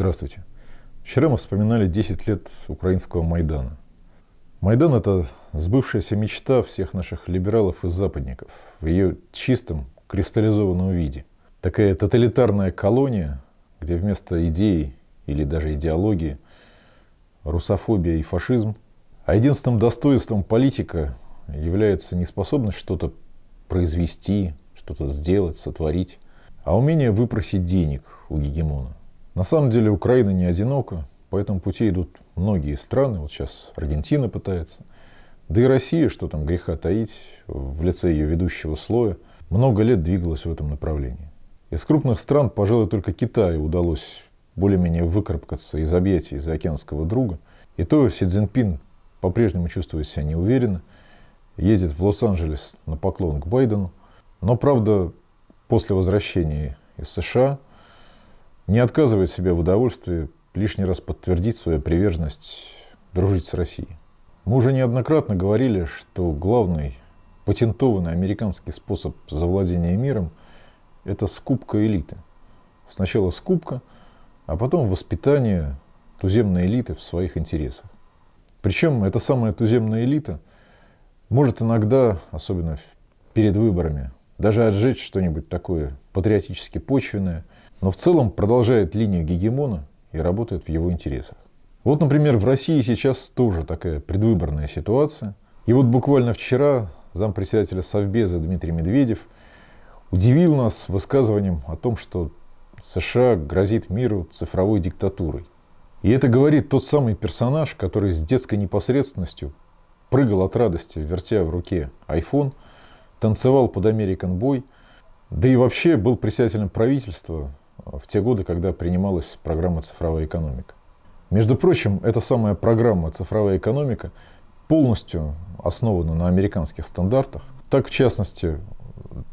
Здравствуйте. Вчера мы вспоминали 10 лет украинского Майдана. Майдан – это сбывшаяся мечта всех наших либералов и западников в ее чистом, кристаллизованном виде. Такая тоталитарная колония, где вместо идей или даже идеологии русофобия и фашизм, а единственным достоинством политика является неспособность что-то произвести, что-то сделать, сотворить, а умение выпросить денег у гегемона. На самом деле Украина не одинока. По этому пути идут многие страны. Вот сейчас Аргентина пытается. Да и Россия, что там греха таить, в лице ее ведущего слоя, много лет двигалась в этом направлении. Из крупных стран, пожалуй, только Китаю удалось более-менее выкарабкаться из объятий из океанского друга. И то Си Цзиньпин по-прежнему чувствует себя неуверенно, ездит в Лос-Анджелес на поклон к Байдену. Но, правда, после возвращения из США – не отказывает себе в удовольствии лишний раз подтвердить свою приверженность дружить с Россией. Мы уже неоднократно говорили, что главный патентованный американский способ завладения миром – это скупка элиты. Сначала скупка, а потом воспитание туземной элиты в своих интересах. Причем эта самая туземная элита может иногда, особенно перед выборами, даже отжечь что-нибудь такое патриотически почвенное – но в целом продолжает линию гегемона и работает в его интересах. Вот, например, в России сейчас тоже такая предвыборная ситуация. И вот буквально вчера зампредседателя Совбеза Дмитрий Медведев удивил нас высказыванием о том, что США грозит миру цифровой диктатурой. И это говорит тот самый персонаж, который с детской непосредственностью прыгал от радости, вертя в руке iPhone, танцевал под American Boy, да и вообще был председателем правительства, в те годы, когда принималась программа «Цифровая экономика». Между прочим, эта самая программа «Цифровая экономика» полностью основана на американских стандартах. Так, в частности,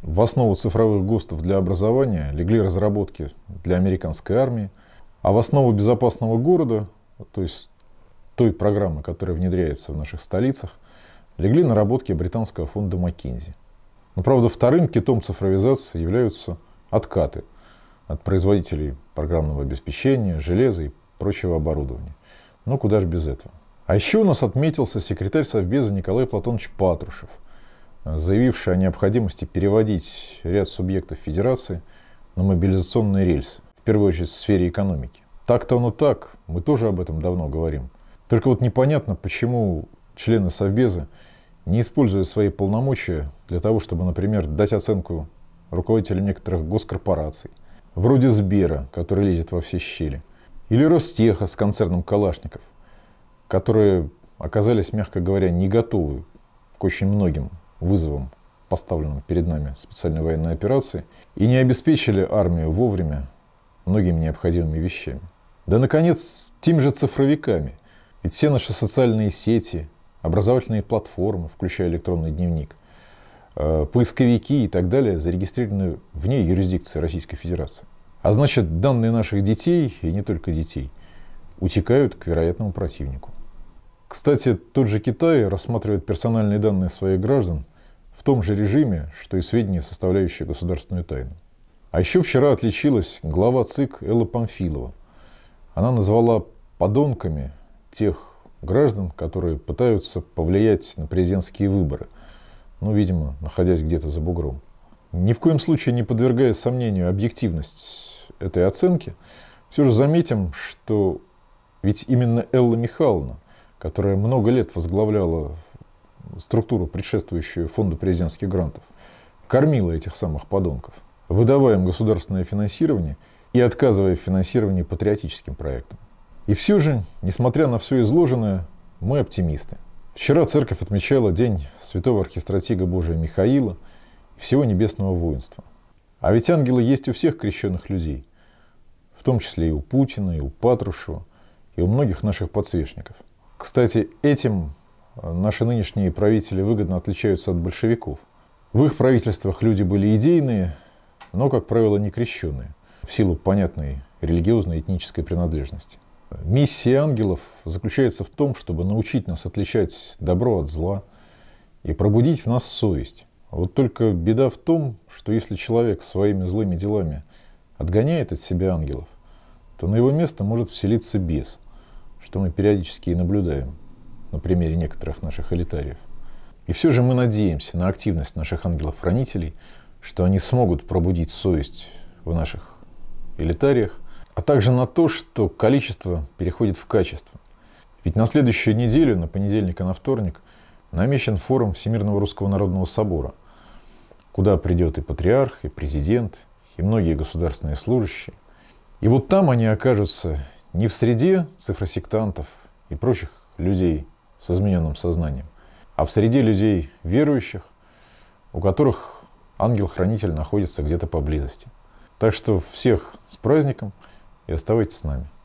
в основу цифровых ГОСТов для образования легли разработки для американской армии, а в основу безопасного города, то есть той программы, которая внедряется в наших столицах, легли наработки британского фонда Маккензи. Но, правда, вторым китом цифровизации являются откаты – от производителей программного обеспечения, железа и прочего оборудования. но ну, куда же без этого. А еще у нас отметился секретарь Совбеза Николай Платонович Патрушев, заявивший о необходимости переводить ряд субъектов Федерации на мобилизационные рельсы, в первую очередь в сфере экономики. Так-то оно так, мы тоже об этом давно говорим. Только вот непонятно, почему члены Совбеза не используют свои полномочия для того, чтобы, например, дать оценку руководителям некоторых госкорпораций – вроде Сбера, который лезет во все щели, или Ростеха с концерном Калашников, которые оказались, мягко говоря, не готовы к очень многим вызовам, поставленным перед нами специальной военной операции, и не обеспечили армию вовремя многими необходимыми вещами. Да, наконец, теми же цифровиками. Ведь все наши социальные сети, образовательные платформы, включая электронный дневник, э, поисковики и так далее, зарегистрированы вне юрисдикции Российской Федерации. А значит, данные наших детей, и не только детей, утекают к вероятному противнику. Кстати, тот же Китай рассматривает персональные данные своих граждан в том же режиме, что и сведения, составляющие государственную тайну. А еще вчера отличилась глава ЦИК Элла Памфилова. Она назвала подонками тех граждан, которые пытаются повлиять на президентские выборы. Ну, видимо, находясь где-то за бугром. Ни в коем случае не подвергая сомнению объективность этой оценки, все же заметим, что ведь именно Элла Михайловна, которая много лет возглавляла структуру, предшествующую фонду президентских грантов, кормила этих самых подонков, выдавая им государственное финансирование и отказывая в финансировании патриотическим проектам. И все же, несмотря на все изложенное, мы оптимисты. Вчера церковь отмечала День святого архистратига Божия Михаила и всего небесного воинства. А ведь ангелы есть у всех крещенных людей в том числе и у Путина, и у Патрушева, и у многих наших подсвечников. Кстати, этим э, наши нынешние правители выгодно отличаются от большевиков. В их правительствах люди были идейные, но, как правило, не крещенные, в силу понятной религиозной и этнической принадлежности. Миссия ангелов заключается в том, чтобы научить нас отличать добро от зла и пробудить в нас совесть. Вот только беда в том, что если человек своими злыми делами – отгоняет от себя ангелов, то на его место может вселиться бес, что мы периодически и наблюдаем на примере некоторых наших элитариев. И все же мы надеемся на активность наших ангелов-хранителей, что они смогут пробудить совесть в наших элитариях, а также на то, что количество переходит в качество. Ведь на следующую неделю, на понедельник и на вторник, намечен форум Всемирного Русского Народного Собора, куда придет и патриарх, и президент, и многие государственные служащие. И вот там они окажутся не в среде цифросектантов и прочих людей с измененным сознанием, а в среде людей верующих, у которых ангел-хранитель находится где-то поблизости. Так что всех с праздником и оставайтесь с нами.